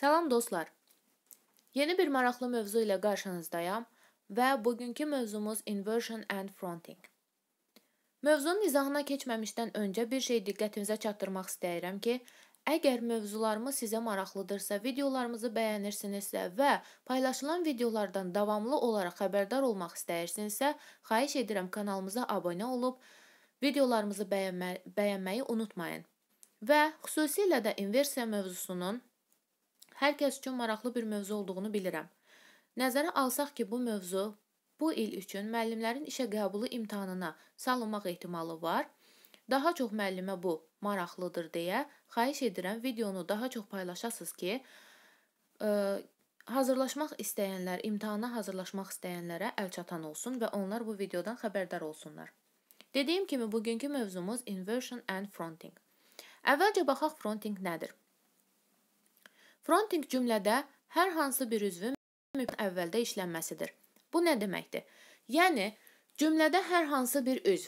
Salam dostlar. Yeni bir maraqlı mövzu ilə qarşınızdayam və bugünkü mövzumuz inversion and fronting. Mövzunun izahına keçməmişdən öncə bir şey diqqətinizə çatdırmaq istəyirəm ki, əgər mövzularımız sizə maraqlıdırsa, videolarımızı bəyənirsinizsə və paylaşılan videolardan davamlı olaraq xəbərdar olmaq istəyirsinizsə, xahiş edirəm kanalımıza abunə olub videolarımızı bəyənmə bəyənməyi unutmayın. Və xüsusilə də inversiya mövzusunun hər kəs üçün maraqlı bir mövzu olduğunu bilirəm. Nəzərə alsaq ki, bu mövzu bu il üçün müəllimlərin işə qəbulu imtahanına salınmaq ehtimalı var. Daha çox müəllimə bu maraqlıdır deyə xahiş edirəm videonu daha çox paylaşasınız ki, ə, e, hazırlaşmaq istəyənlər, imtahana hazırlaşmaq istəyənlərə əlçatan olsun və onlar bu videodan xəbərdar olsunlar. Dediyim kimi, bugünkü mövzumuz inversion and fronting. Əvvəlcə baxaq fronting nədir? Fronting cümlədə hər hansı bir üzvün əvvəldə işlənməsidir. Bu nə deməkdir? Yəni cümlədə hər hansı bir üzv.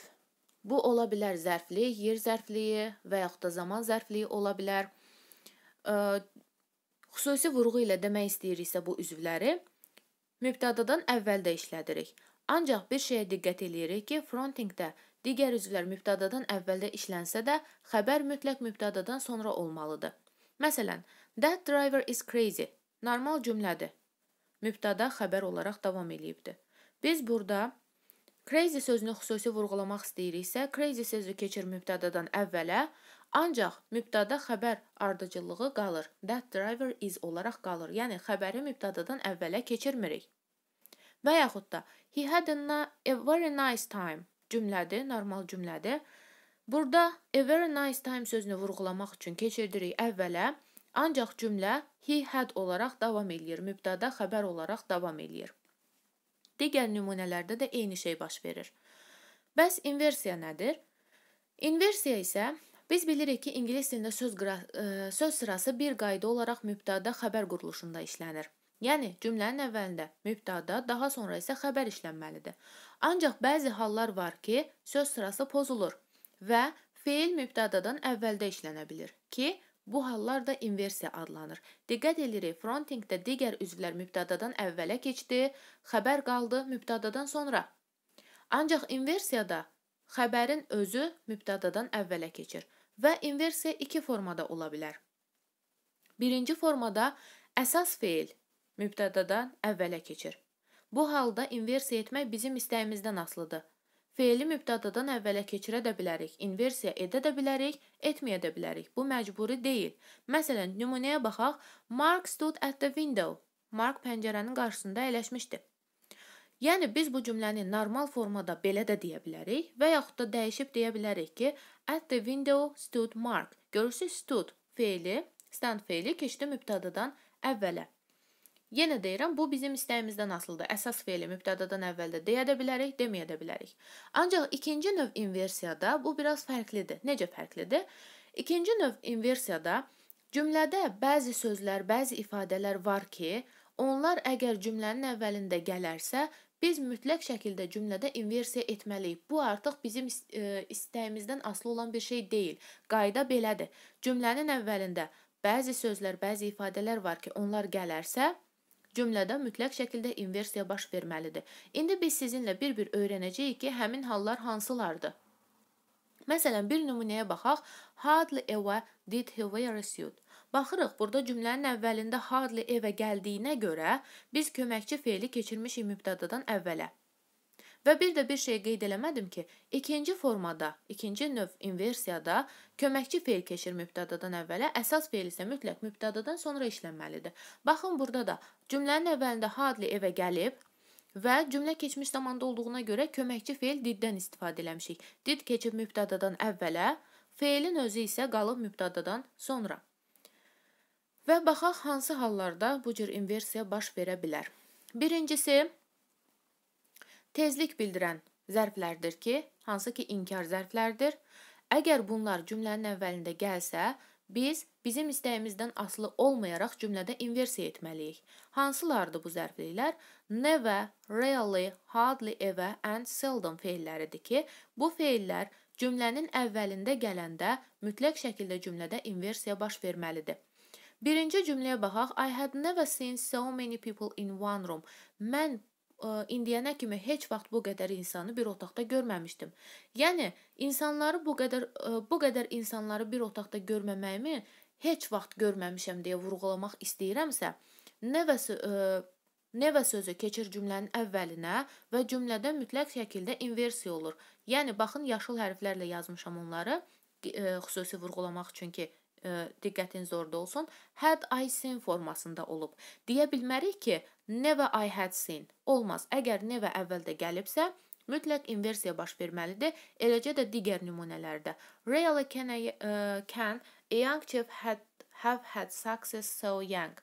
Bu ola bilər zərflik, yer zərfliyi və yaxud da zaman zərfliyi ola bilər. Ə, xüsusi vurğu ilə demək istəyiriksə bu üzvləri mübtədadan əvvəldə işlədirik. Ancaq bir şeyə diqqət eləyirik ki, frontingdə digər üzvlər mübtədadan əvvəldə işlənsə də, xəbər mütləq mübtədadan sonra olmalıdır. Məsələn, That driver is crazy. Normal cümlədir. Mübtada xəbər olaraq davam eləyibdi. Biz burada crazy sözünü xüsusi vurğulamaq istəyiriksə, crazy sözü keçir mübtadadan əvvələ, ancaq mübtada xəbər ardıcıllığı qalır. That driver is olaraq qalır. Yəni xəbəri mübtadadan əvvələ keçirmirik. Və yaxud da he had a, a very nice time cümlədir, normal cümlədir. Burada a very nice time sözünü vurğulamaq üçün keçirdirik əvvələ. Ancaq cümlə he had olaraq davam eləyir, mübtəda xəbər olaraq davam eləyir. Digər nümunələrdə də eyni şey baş verir. Bəs inversiya nədir? İnversiya isə biz bilirik ki, ingilis dilində söz e, söz sırası bir qayda olaraq mübtəda xəbər quruluşunda işlənir. Yəni cümlənin əvvəlində mübtəda, daha sonra isə xəbər işlənməlidir. Ancaq bəzi hallar var ki, söz sırası pozulur və feil mübtədadan əvvəldə işlənə bilir ki, Bu hallar da inversiya adlanır. Diqqət edirik, frontingdə digər üzvlər mübtədadan əvvələ keçdi, xəbər qaldı mübtədadan sonra. Ancaq inversiyada xəbərin özü mübtədadan əvvələ keçir və inversiya iki formada ola bilər. Birinci formada əsas feil mübtədadan əvvələ keçir. Bu halda inversiya etmək bizim istəyimizdən asılıdır. Feili mübtədadan əvvələ keçirə də bilərik, inversiya edə də bilərik, etməyə də bilərik. Bu məcburi deyil. Məsələn, nümunəyə baxaq. Mark stood at the window. Mark pəncərənin qarşısında əyləşmişdi. Yəni biz bu cümləni normal formada belə də deyə bilərik və yaxud da dəyişib deyə bilərik ki, at the window stood Mark. Görürsüz, stood feili, stand feili keçdi mübtədadan əvvələ. Yenə deyirəm, bu bizim istəyimizdən asılıdır. Əsas feili mübtədadan əvvəldə deyə də bilərik, deməyə də bilərik. Ancaq ikinci növ inversiyada bu biraz fərqlidir. Necə fərqlidir? İkinci növ inversiyada cümlədə bəzi sözlər, bəzi ifadələr var ki, onlar əgər cümlənin əvvəlində gələrsə, biz mütləq şəkildə cümlədə inversiya etməliyik. Bu artıq bizim e, istəyimizdən asılı olan bir şey deyil. Qayda belədir. Cümlənin əvvəlində bəzi sözlər, bəzi ifadələr var ki, onlar gələrsə, Cümlədə mütləq şəkildə inversiya baş verməlidir. İndi biz sizinlə bir-bir öyrənəcəyik ki, həmin hallar hansılardır. Məsələn, bir nümunəyə baxaq. Hardly ever did he wear a suit. Baxırıq, burada cümlənin əvvəlində hardly evə gəldiyinə görə biz köməkçi feili keçirmişik mübtədadan əvvələ. Və bir də bir şey qeyd eləmədim ki, ikinci formada, ikinci növ inversiyada köməkçi feil keçir mübtədadan əvvələ, əsas feil isə mütləq mübtədadan sonra işlənməlidir. Baxın burada da cümlənin əvvəlində Hadli evə gəlib və cümlə keçmiş zamanda olduğuna görə köməkçi feil diddən istifadə eləmişik. Did keçib mübtədadan əvvələ, feilin özü isə qalıb mübtədadan sonra. Və baxaq hansı hallarda bu cür inversiya baş verə bilər. Birincisi, tezlik bildirən zərflərdir ki, hansı ki inkar zərflərdir. Əgər bunlar cümlənin əvvəlində gəlsə, biz bizim istəyimizdən asılı olmayaraq cümlədə inversiya etməliyik. Hansılardır bu zərfliklər? Never, rarely, hardly ever and seldom feilləridir ki, bu feillər cümlənin əvvəlində gələndə mütləq şəkildə cümlədə inversiya baş verməlidir. Birinci cümləyə baxaq. I had never seen so many people in one room. Mən indiyənə kimi heç vaxt bu qədər insanı bir otaqda görməmişdim. Yəni insanları bu qədər bu qədər insanları bir otaqda görməməyimi heç vaxt görməmişəm deyə vurğulamaq istəyirəmsə, nəvəsi Nəvə sözü keçir cümlənin əvvəlinə və cümlədə mütləq şəkildə inversiya olur. Yəni baxın yaşıl hərflərlə yazmışam onları xüsusi vurğulamaq üçün ki, ə, diqqətiniz orada olsun. Had I seen formasında olub. Deyə bilmərik ki, never I had seen. Olmaz. Əgər never əvvəldə gəlibsə, mütləq inversiya baş verməlidir. Eləcə də digər nümunələrdə. Really can I, ə, can a young chap had have had success so young.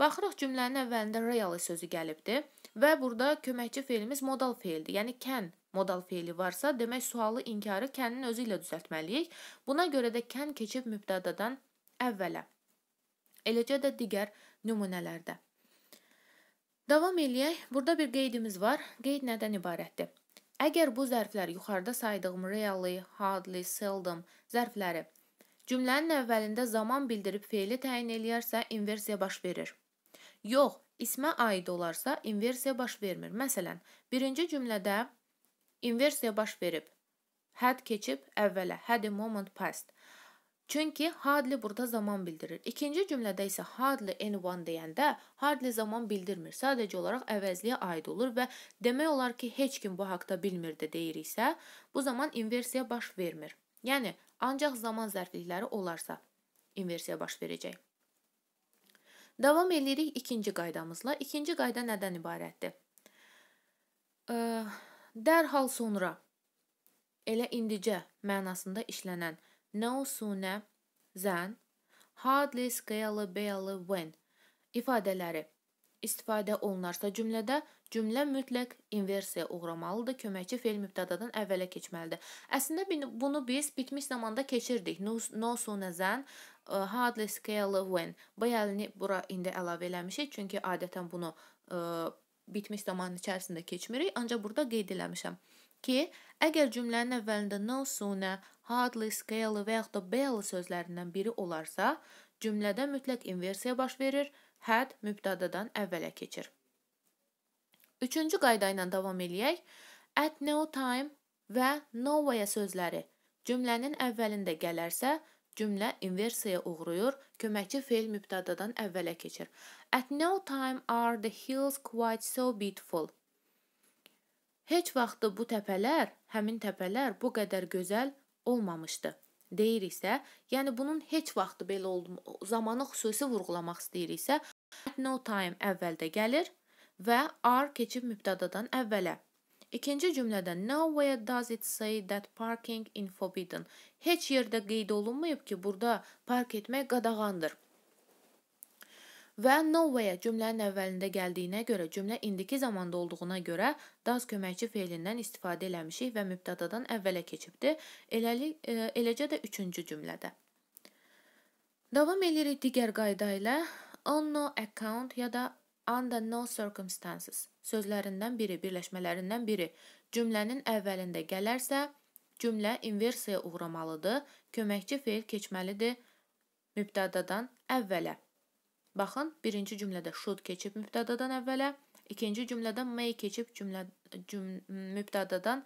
Baxırıq cümlənin əvvəlində really sözü gəlibdi və burada köməkçi feilimiz modal feildir. Yəni can modal feili varsa, demək sualı inkarı kənin özü ilə düzəltməliyik. Buna görə də kən keçib mübtədadan əvvələ. Eləcə də digər nümunələrdə. Davam eləyək. Burada bir qeydimiz var. Qeyd nədən ibarətdir? Əgər bu zərflər yuxarıda saydığım really, hardly, seldom zərfləri Cümlənin əvvəlində zaman bildirib feili təyin eləyərsə, inversiya baş verir. Yox, ismə aid olarsa, inversiya baş vermir. Məsələn, birinci cümlədə inversiya baş verib. Had keçib əvvələ, had moment past. Çünki hardly burada zaman bildirir. İkinci cümlədə isə hardly anyone deyəndə hardly zaman bildirmir. Sadəcə olaraq əvəzliyə aid olur və demək olar ki, heç kim bu haqqda bilmirdi deyiriksə, bu zaman inversiya baş vermir. Yəni ancaq zaman zərflikləri olarsa inversiya baş verəcək. Davam eləyirik ikinci qaydamızla. İkinci qayda nədən ibarətdir? Ə, dərhal sonra elə indicə mənasında işlənən no sooner than hardly scaly barely when ifadələri istifadə olunarsa cümlədə cümlə mütləq inversiya uğramalıdır. Köməkçi fe'l mübtədadan əvvələ keçməlidir. Əslində bunu biz bitmiş zamanda keçirdik. No, no sooner than uh, e, hardly scaly when. B əlini bura indi əlavə eləmişik, çünki adətən bunu uh, bitmiş zaman içərisində keçmirik. Ancaq burada qeyd eləmişəm ki, əgər cümlənin əvvəlində no sooner, hardly, scarcely və yaxud da barely sözlərindən biri olarsa, cümlədə mütləq inversiya baş verir, had mübtədadan əvvələ keçir. Üçüncü qayda ilə davam eləyək. At no time və nowhere sözləri cümlənin əvvəlində gələrsə, Cümlə inversiyaya uğrayır, köməkçi feil mübtədadan əvvələ keçir. At no time are the hills quite so beautiful. Heç vaxt bu təpələr, həmin təpələr bu qədər gözəl olmamışdı. Deyir isə, yəni bunun heç vaxt belə olma, zamanı xüsusi vurğulamaq istəyir isə, at no time əvvəldə gəlir və are keçib mübtədadan əvvələ. İkinci cümlədə nowhere does it say that parking in forbidden. Heç yerdə qeyd olunmayıb ki, burada park etmək qadağandır. Və nowhere cümlənin əvvəlində gəldiyinə görə, cümlə indiki zamanda olduğuna görə does köməkçi feilindən istifadə eləmişik və mübtədadan əvvələ keçibdi. Eləli, e, eləcə də üçüncü cümlədə. Davam edirik digər qayda ilə on no account ya da under no circumstances sözlərindən biri, birləşmələrindən biri cümlənin əvvəlində gələrsə, cümlə inversiya uğramalıdır. Köməkçi feil keçməlidir mübtədadan əvvələ. Baxın, birinci cümlədə should keçib mübtədadan əvvələ, ikinci cümlədə may keçib cümlə, cüm, mübtədadan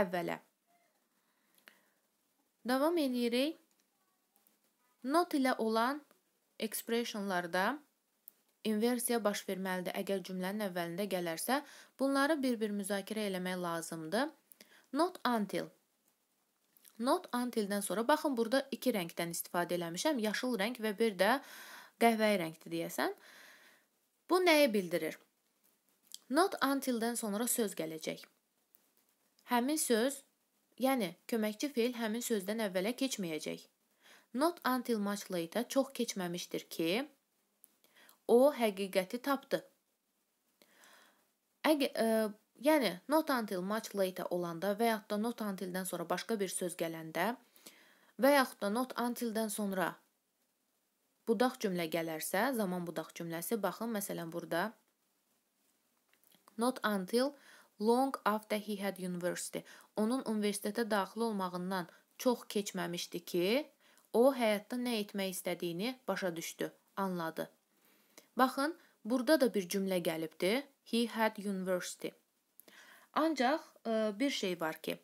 əvvələ. Davam edirik. Not ilə olan expressionlarda İnversiya baş verməlidir. Əgər cümlənin əvvəlində gələrsə, bunları bir-bir müzakirə eləmək lazımdır. Not until. Not until-dən sonra baxın burada iki rəngdən istifadə eləmişəm. Yaşıl rəng və bir də qəhvəyi rəngdir deyəsən. Bu nəyi bildirir? Not until-dən sonra söz gələcək. Həmin söz, yəni köməkçi feil həmin sözdən əvvələ keçməyəcək. Not until much later çox keçməmişdir ki, o həqiqəti tapdı. Əgə, ə, e, yəni not until much later olanda və yaxud da not until-dən sonra başqa bir söz gələndə və yaxud da not until-dən sonra budaq cümlə gələrsə, zaman budaq cümləsi, baxın məsələn burada not until long after he had university. Onun universitetə daxil olmağından çox keçməmişdi ki, o həyatda nə etmək istədiyini başa düşdü, anladı. Baxın, burada da bir cümlə gəlibdi. He had university. Ancaq ə, e, bir şey var ki,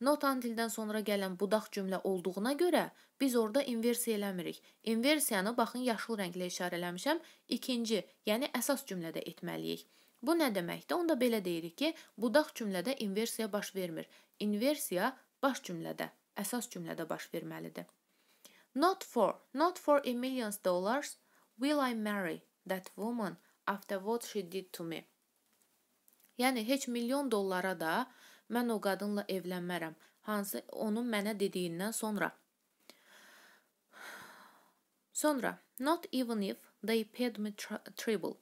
not until-dən sonra gələn budaq cümlə olduğuna görə biz orada inversiya eləmirik. İnversiyanı baxın yaşıl rənglə işarələmişəm. İkinci, yəni əsas cümlədə etməliyik. Bu nə deməkdir? Onda belə deyirik ki, budaq cümlədə inversiya baş vermir. İnversiya baş cümlədə, əsas cümlədə baş verməlidir. Not for, not for a million dollars will I marry that woman after what she did to me. Yəni heç milyon dollara da mən o qadınla evlənmərəm. Hansı onun mənə dediyindən sonra. Sonra not even if they paid me triple.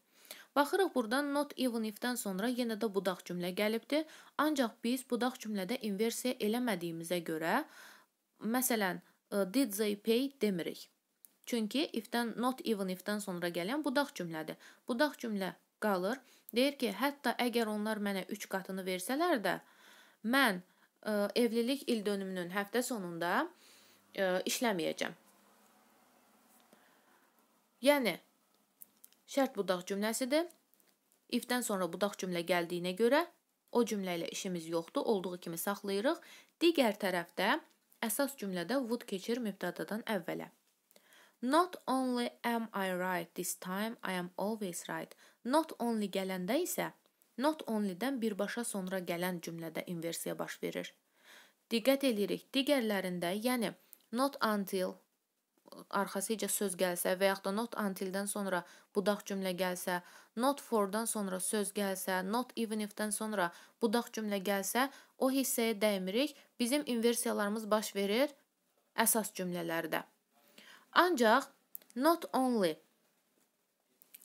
Baxırıq burdan not even if-dən sonra yenə də budaq cümlə gəlibdi. Ancaq biz budaq cümlədə inversiya eləmədiyimizə görə, məsələn, e, did they pay demirik. Çünki if-dən not even if-dən sonra gələn budaq cümlədir. Budaq cümlə qalır. Deyir ki, hətta əgər onlar mənə 3 qatını versələr də, mən ə, e, evlilik il dönümünün həftə sonunda ə, e, işləməyəcəm. Yəni şərt budaq cümləsidir. If-dən sonra budaq cümlə gəldiyinə görə o cümlə ilə işimiz yoxdur, olduğu kimi saxlayırıq. Digər tərəfdə əsas cümlədə would keçir mübtədadan əvvələ. Not only am I right this time, I am always right. Not only gələndə isə not only-dən birbaşa sonra gələn cümlədə inversiya baş verir. Diqqət eləyirik. Digərlərində, yəni not until arxasıca söz gəlsə və yaxud da not until-dən sonra budaq cümlə gəlsə, not for-dan sonra söz gəlsə, not even if-dən sonra budaq cümlə gəlsə, o hissəyə dəymirik. Bizim inversiyalarımız baş verir əsas cümlələrdə. Ancaq not only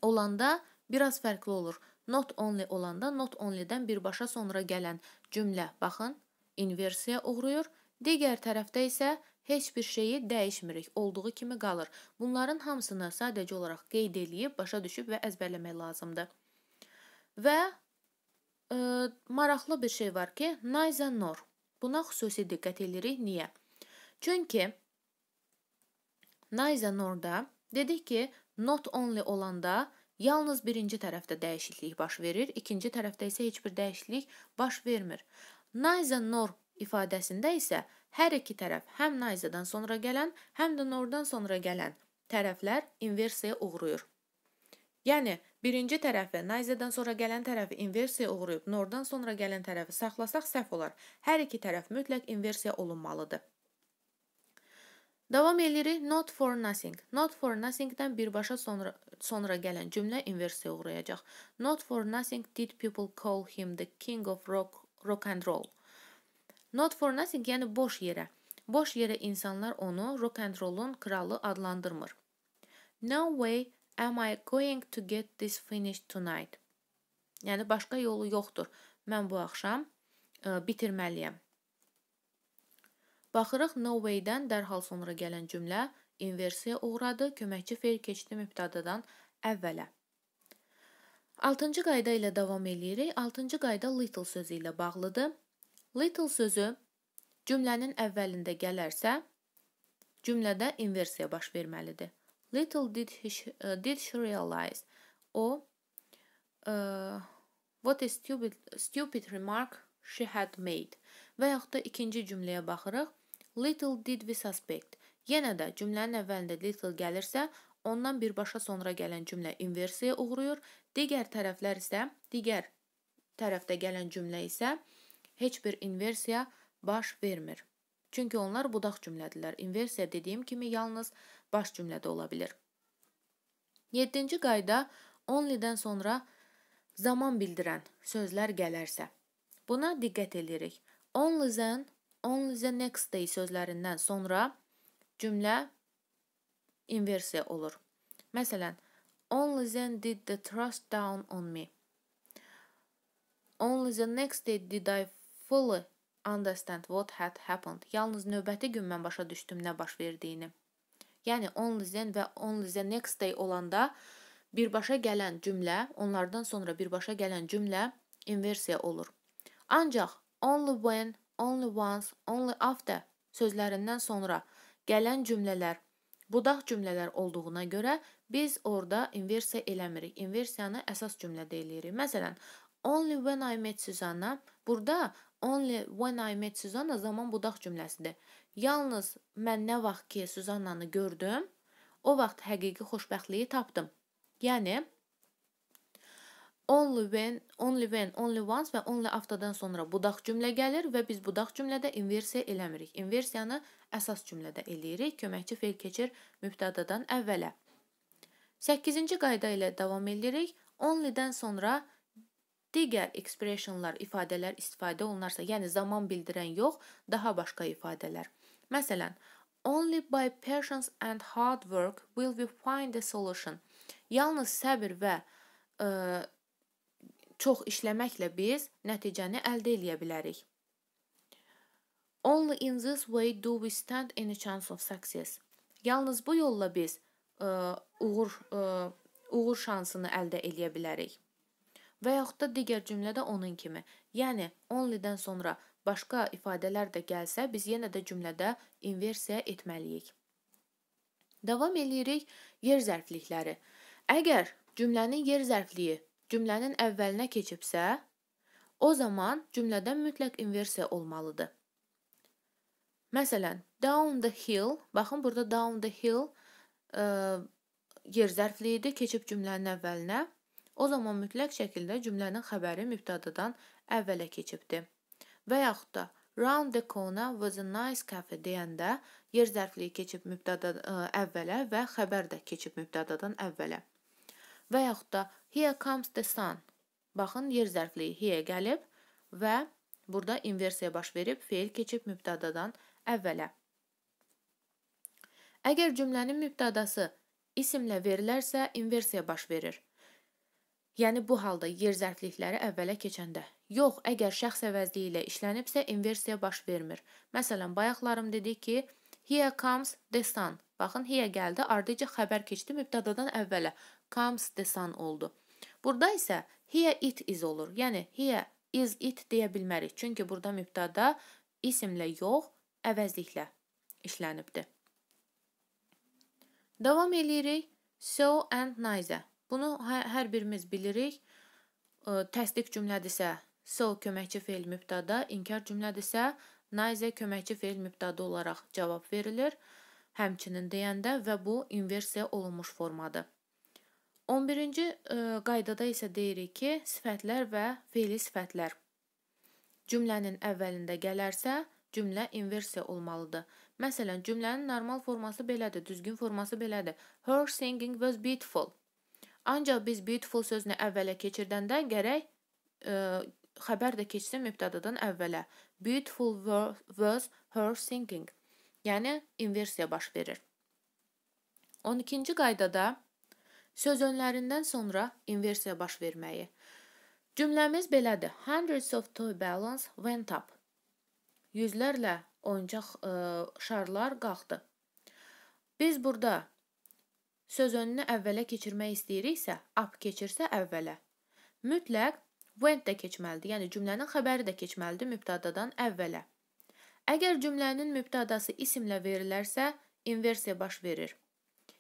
olanda biraz fərqli olur. Not only olanda not only-dən birbaşa sonra gələn cümlə baxın inversiya uğrayır. Digər tərəfdə isə heç bir şeyi dəyişmirik, olduğu kimi qalır. Bunların hamısını sadəcə olaraq qeyd eləyib başa düşüb və əzbərləmək lazımdır. Və ə, e, maraqlı bir şey var ki, nice and nor. Buna xüsusi diqqət eləyirik. Niyə? Çünki Nayzən orada dedik ki, not only olanda yalnız birinci tərəfdə dəyişiklik baş verir, ikinci tərəfdə isə heç bir dəyişiklik baş vermir. Nayzən nor ifadəsində isə hər iki tərəf, həm nayzədən sonra gələn, həm də nordan sonra gələn tərəflər inversiya uğrayır. Yəni birinci tərəfi, nayzədən sonra gələn tərəfi inversiya uğrayıb, nordan sonra gələn tərəfi saxlasaq səhv olar. Hər iki tərəf mütləq inversiya olunmalıdır. Davam edirik. Not for nothing. Not for nothing-dən birbaşa sonra sonra gələn cümlə inversiya uğrayacaq. Not for nothing did people call him the king of rock rock and roll. Not for nothing, yəni boş yerə. Boş yerə insanlar onu rock and rollun kralı adlandırmır. No way am I going to get this finished tonight. Yəni başqa yolu yoxdur. Mən bu axşam ə, bitirməliyəm. Baxırıq no way-dən dərhal sonra gələn cümlə inversiya uğradı, köməkçi feil keçdi mübtədadan əvvələ. 6-cı qayda ilə davam eləyirik. 6-cı qayda little sözü ilə bağlıdır. Little sözü cümlənin əvvəlində gələrsə, cümlədə inversiya baş verməlidir. Little did, he, uh, did she realize. O uh, what a stupid, stupid remark she had made. Və yaxud da ikinci cümləyə baxırıq. Little did we suspect. Yenə də cümlənin əvvəlində little gəlirsə, ondan birbaşa sonra gələn cümlə inversiya uğrayır. Digər tərəflər isə, digər tərəfdə gələn cümlə isə heç bir inversiya baş vermir. Çünki onlar budaq cümlədirlər. İnversiya dediyim kimi yalnız baş cümlədə ola bilir. 7-ci qayda only-dən sonra zaman bildirən sözlər gələrsə, buna diqqət edirik. Only-dən only the next day sözlərindən sonra cümlə inversiya olur. Məsələn, only then did the trust down on me. Only the next day did I fully understand what had happened. Yalnız növbəti gün mən başa düşdüm nə baş verdiyini. Yəni only then və only the next day olanda birbaşa gələn cümlə, onlardan sonra birbaşa gələn cümlə inversiya olur. Ancaq only when only once, only after sözlərindən sonra gələn cümlələr budaq cümlələr olduğuna görə biz orada inversiya eləmirik. Inversiyanı əsas cümlədə eləyirik. Məsələn, only when I met Susanna burada only when I met Susanna zaman budaq cümləsidir. Yalnız mən nə vaxt ki Suzannanı gördüm, o vaxt həqiqi xoşbəxtliyi tapdım. Yəni Only when, only when, only once və only afterdan sonra budaq cümlə gəlir və biz budaq cümlədə inversiya eləmirik. Inversiyanı əsas cümlədə eləyirik. Köməkçi fe'l keçir mübtədadan əvvələ. 8-ci qayda ilə davam edirik. Only-dən sonra digər expressionlar, ifadələr istifadə olunarsa, yəni zaman bildirən yox, daha başqa ifadələr. Məsələn, only by patience and hard work will we find a solution. Yalnız səbir və ə, çox işləməklə biz nəticəni əldə edə bilərik. Only in this way do we stand any chance of success. Yalnız bu yolla biz ə, e, uğur ə, e, uğur şansını əldə edə bilərik. Və yaxud da digər cümlədə onun kimi. Yəni only-dən sonra başqa ifadələr də gəlsə, biz yenə də cümlədə inversiya etməliyik. Davam eləyirik yer zərflikləri. Əgər cümlənin yer zərfliyi cümlənin əvvəlinə keçibsə, o zaman cümlədə mütləq inversiya olmalıdır. Məsələn, down the hill, baxın burada down the hill ə, e, yer zərfliyi idi, keçib cümlənin əvvəlinə. O zaman mütləq şəkildə cümlənin xəbəri mübtədadan əvvələ keçibdi. Və yaxud da round the corner was a nice cafe deyəndə yer zərfliyi keçib mübtəda ə, e, əvvələ və xəbər də keçib mübtədadan əvvələ. Və yaxud da here comes the sun. Baxın, yer zərfliyi here gəlib və burada inversiya baş verib, feil keçib mübtədadan əvvələ. Əgər cümlənin mübtədası isimlə verilərsə, inversiya baş verir. Yəni bu halda yer zərflikləri əvvələ keçəndə. Yox, əgər şəxs əvəzliyi ilə işlənibsə, inversiya baş vermir. Məsələn, bayaqlarım dedi ki, Here comes the sun. Baxın, here gəldi, ardıca xəbər keçdi mübtədadan əvvələ. Comes the sun oldu. Burada isə here it is olur. Yəni here is it deyə bilmərik. Çünki burada mübtəda isimlə yox, əvəzliklə işlənibdi. Davam eləyirik. So and nice. Bunu hə, hər birimiz bilirik. Təsdiq cümlədirsə so köməkçi feil mübtəda, inkar cümlədirsə Naizə köməkçi feil mübdadı olaraq cavab verilir, həmçinin deyəndə və bu inversiya olunmuş formadır. 11-ci e, qaydada isə deyirik ki, sifətlər və feili sifətlər. Cümlənin əvvəlində gələrsə, cümlə inversiya olmalıdır. Məsələn, cümlənin normal forması belədir, düzgün forması belədir. Her singing was beautiful. Ancaq biz beautiful sözünü əvvələ keçirdəndə gərək ə, e, xəbər də keçsin mübtədadan əvvələ. Beautiful was her singing. Yəni inversiya baş verir. 12-ci qaydada söz önlərindən sonra inversiya baş verməyi. Cümləmiz belədir. Hundreds of toy balloons went up. Yüzlərlə oyuncaq ə, e, şarlar qalxdı. Biz burada söz önünü əvvələ keçirmək istəyiriksə, up keçirsə əvvələ. Mütləq went də keçməlidir. Yəni cümlənin xəbəri də keçməlidir mübtədadan əvvələ. Əgər cümlənin mübtədası isimlə verilərsə, inversiya baş verir.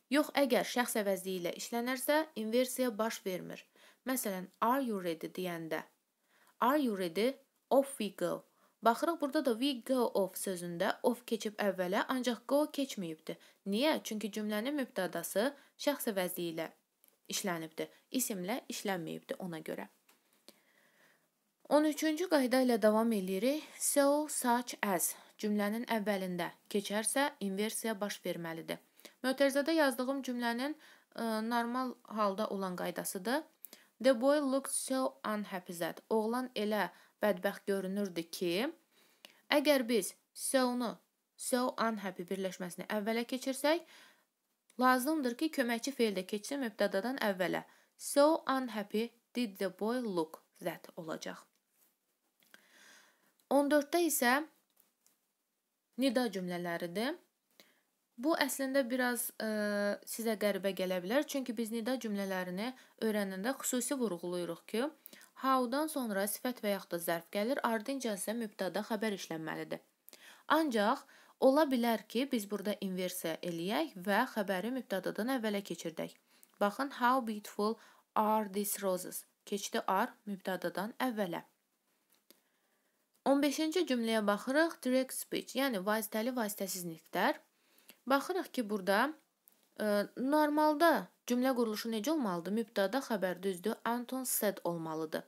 Yox, əgər şəxs əvəzliyi ilə işlənərsə, inversiya baş vermir. Məsələn, are you ready deyəndə are you ready? Off we go. Baxırıq burada da we go off sözündə off keçib əvvələ, ancaq go keçməyibdi. Niyə? Çünki cümlənin mübtədası şəxs əvəzliyi ilə işlənibdi. İsimlə işlənməyibdi ona görə. 13-cü qayda ilə davam eləyirik. So, such as cümlənin əvvəlində keçərsə inversiya baş verməlidir. Mötərizədə yazdığım cümlənin ə, e, normal halda olan qaydasıdır. The boy looked so unhappy that oğlan elə bədbəxt görünürdü ki, əgər biz so-nu so unhappy birləşməsini əvvələ keçirsək, lazımdır ki, köməkçi feil də keçsin mübtədadan əvvələ. So unhappy did the boy look that olacaq. 14-də isə nida cümlələridir. Bu əslində biraz ə, e, sizə qəribə gələ bilər, çünki biz nida cümlələrini öyrənəndə xüsusi vurğulayırıq ki, how-dan sonra sifət və yaxud da zərf gəlir, ardınca isə mübtada xəbər işlənməlidir. Ancaq ola bilər ki, biz burada inversiya eləyək və xəbəri mübtadadan əvvələ keçirdək. Baxın, how beautiful are these roses? Keçdi are mübtadadan əvvələ. 15-ci cümləyə baxırıq. Direct speech, yəni vasitəli, vasitəsiz nitqlər. Baxırıq ki, burada ə, e, normalda cümlə quruluşu necə olmalıdır? Mübtəda xəbər düzdür, Anton said olmalıdır.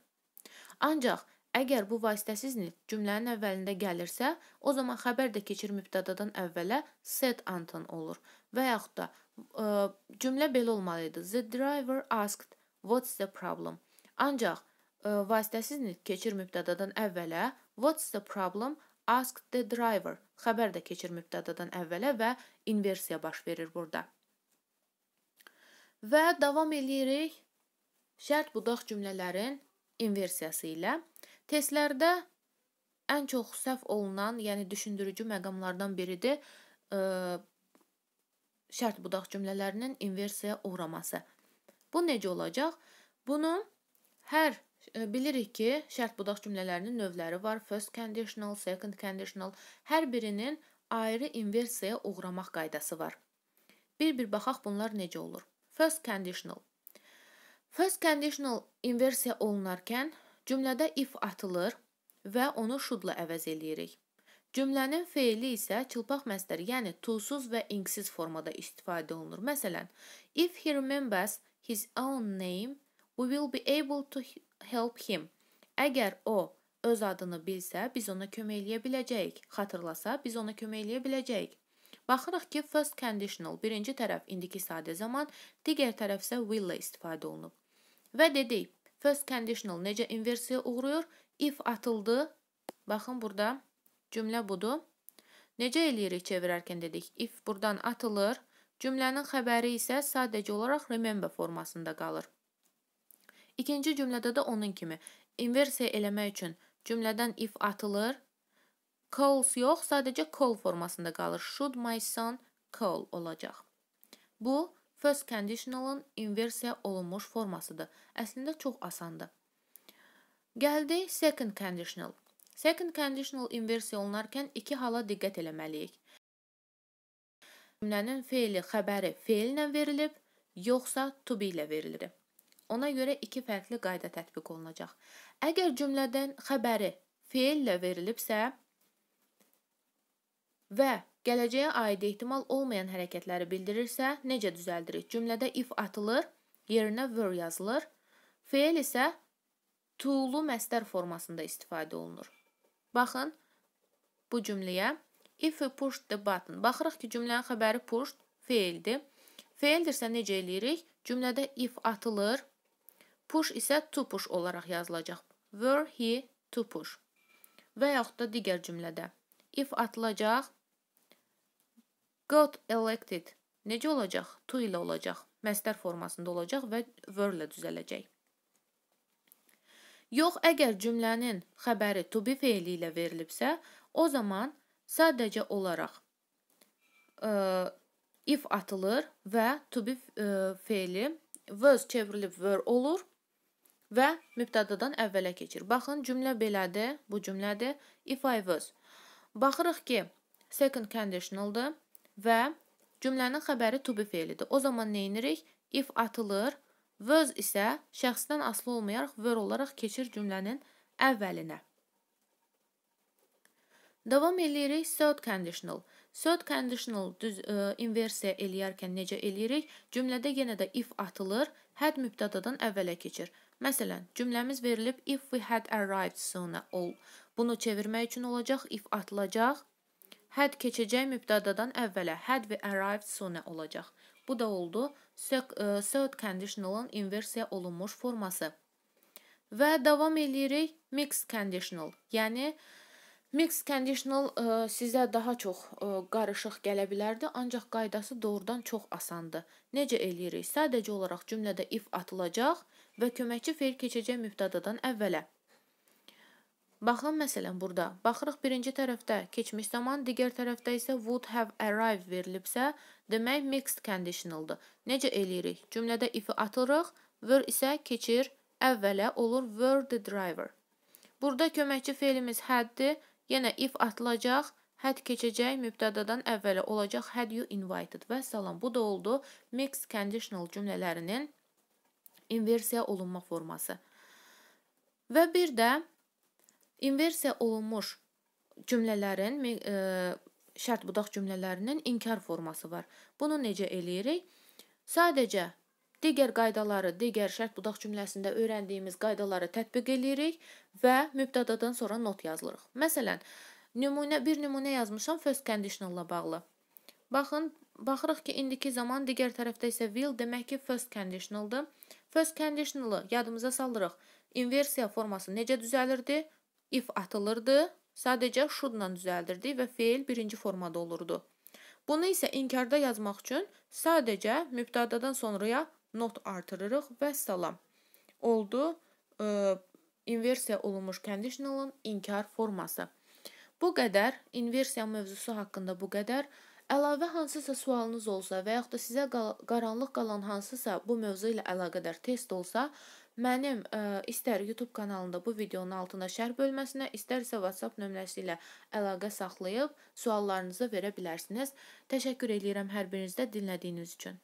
Ancaq əgər bu vasitəsiz nitq cümlənin əvvəlində gəlirsə, o zaman xəbər də keçir mübtədadan əvvələ said Anton olur. Və yaxud da ə, e, cümlə belə olmalı idi. The driver asked, "What's the problem?" Ancaq ə, e, vasitəsiz nitq keçir mübtədadan əvvələ What's the problem? Asked the driver. Xəbər də keçir mübtədadan əvvələ və inversiya baş verir burada. Və davam eləyirik şərt budaq cümlələrin inversiyası ilə. Testlərdə ən çox səhv olunan, yəni düşündürücü məqamlardan biridir ə, e, şərt budaq cümlələrinin inversiyaya uğraması. Bu necə olacaq? Bunu hər E, bilirik ki, şərt budaq cümlələrinin növləri var. First conditional, second conditional. Hər birinin ayrı inversiyaya uğramaq qaydası var. Bir-bir baxaq bunlar necə olur. First conditional. First conditional inversiya olunarkən cümlədə if atılır və onu shouldla əvəz eləyirik. Cümlənin feili isə çılpaq məzdər, yəni to-suz və ing-siz formada istifadə olunur. Məsələn, if he remembers his own name, we will be able to help him. Əgər o öz adını bilsə, biz ona kömək eləyə biləcəyik. Xatırlasa, biz ona kömək eləyə biləcəyik. Baxırıq ki, first conditional birinci tərəf indiki sadə zaman, digər tərəf isə will-la istifadə olunub. Və dedik, first conditional necə inversiya uğrayır? If atıldı. Baxın burada cümlə budur. Necə eləyirik çevirərkən dedik? If burdan atılır, cümlənin xəbəri isə sadəcə olaraq remember formasında qalır. İkinci cümlədə də onun kimi inversiya eləmək üçün cümlədən if atılır. Calls yox, sadəcə call formasında qalır. Should my son call olacaq. Bu first conditionalın inversiya olunmuş formasıdır. Əslində çox asandır. Gəldi second conditional. Second conditional inversiya olunarkən iki hala diqqət eləməliyik. Cümlənin feili xəbəri feillə verilib, yoxsa to be ilə verilir. Ona görə iki fərqli qayda tətbiq olunacaq. Əgər cümlədən xəbəri feillə verilibsə və gələcəyə aid ehtimal olmayan hərəkətləri bildirirsə, necə düzəldirik? Cümlədə if atılır, yerinə were yazılır. Feil isə to-lu məsdər formasında istifadə olunur. Baxın bu cümləyə if we pushed the button. Baxırıq ki, cümlənin xəbəri pushed feildir. Feildirsə necə eləyirik? Cümlədə if atılır, Push isə to push olaraq yazılacaq. Were he to push? Və yaxud da digər cümlədə. If atılacaq, got elected. Necə olacaq? To ilə olacaq. Məstər formasında olacaq və were ilə düzələcək. Yox, əgər cümlənin xəbəri to be feili ilə verilibsə, o zaman sadəcə olaraq ə, e, if atılır və to be ə, e, feili was çevrilib were olur və mübtədadan əvvələ keçir. Baxın, cümlə belədir, bu cümlədir. If I was. Baxırıq ki, second conditionaldır və cümlənin xəbəri to be feilidir. O zaman nə edirik? If atılır, was isə şəxsdən asılı olmayaraq were olaraq keçir cümlənin əvvəlinə. Davam eləyirik third conditional. Third conditional düz ə, e, inversiya eləyərkən necə eləyirik? Cümlədə yenə də if atılır, had mübtədadan əvvələ keçir. Məsələn, cümləmiz verilib if we had arrived sooner ol. Bunu çevirmək üçün olacaq if atılacaq. Had keçəcək mübtədadan əvvələ had we arrived sooner olacaq. Bu da oldu third e, conditionalın inversiya olunmuş forması. Və davam eləyirik mixed conditional. Yəni Mixed conditional ə, e, sizə daha çox ə, e, qarışıq gələ bilərdi, ancaq qaydası doğrudan çox asandır. Necə eləyirik? Sadəcə olaraq cümlədə if atılacaq və köməkçi feil keçəcək mübtədadan əvvələ. Baxın, məsələn, burada. Baxırıq birinci tərəfdə keçmiş zaman, digər tərəfdə isə would have arrived verilibsə, demək mixed conditionaldır. Necə eləyirik? Cümlədə if-i atırıq, were isə keçir əvvələ olur were the driver. Burada köməkçi feilimiz had-dir, yenə if atılacaq, had keçəcək, mübtədadan əvvələ olacaq had you invited və salam. Bu da oldu mixed conditional cümlələrinin inversiya olunma forması. Və bir də inversiya olunmuş cümlələrin e, şərt budaq cümlələrinin inkar forması var. Bunu necə eləyirik? Sadəcə digər qaydaları, digər şərt budaq cümləsində öyrəndiyimiz qaydaları tətbiq eləyirik və mübtədadan sonra not yazırıq. Məsələn, nümunə bir nümunə yazmışam first conditional-la bağlı. Baxın, baxırıq ki, indiki zaman digər tərəfdə isə will demək ki, first conditional-dır. First conditionalı yadımıza salırıq. İnversiya forması necə düzəlirdi? If atılırdı, sadəcə shouldla düzəldirdi və fiil birinci formada olurdu. Bunu isə inkarda yazmaq üçün sadəcə mübtədadan sonraya not artırırıq və salam. Oldu e, inversiya olunmuş conditionalın inkar forması. Bu qədər inversiya mövzusu haqqında bu qədər. Əlavə hansısa sualınız olsa və yaxud da sizə qal qaranlıq qalan hansısa bu mövzu ilə əlaqədar test olsa, mənim ə, e, istər YouTube kanalında bu videonun altında şərh bölməsinə, istərsə WhatsApp nömrəsi ilə əlaqə saxlayıb suallarınızı verə bilərsiniz. Təşəkkür edirəm hər birinizdə dinlədiyiniz üçün.